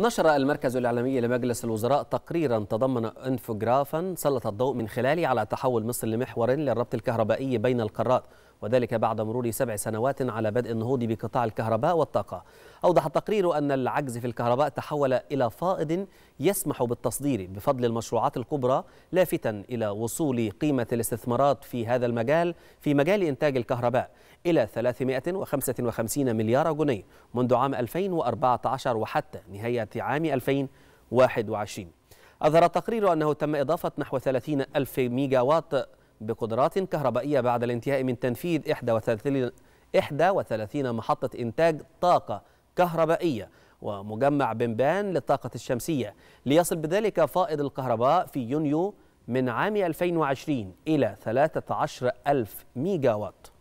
نشر المركز الإعلامي لمجلس الوزراء تقريرا تضمن انفوجرافا سلط الضوء من خلاله على تحول مصر لمحور للربط الكهربائي بين القارات وذلك بعد مرور سبع سنوات على بدء النهوض بقطاع الكهرباء والطاقة أوضح التقرير أن العجز في الكهرباء تحول إلى فائض يسمح بالتصدير بفضل المشروعات الكبرى لافتا إلى وصول قيمة الاستثمارات في هذا المجال في مجال إنتاج الكهرباء إلى 355 مليار جنيه منذ عام 2014 وحتى نهاية عام 2021 أظهر التقرير أنه تم إضافة نحو 30 ألف ميجاوات بقدرات كهربائية بعد الانتهاء من تنفيذ 31 31 محطة إنتاج طاقة كهربائية ومجمع بنبان للطاقة الشمسية ليصل بذلك فائض الكهرباء في يونيو من عام 2020 إلى 13 ألف ميجا وات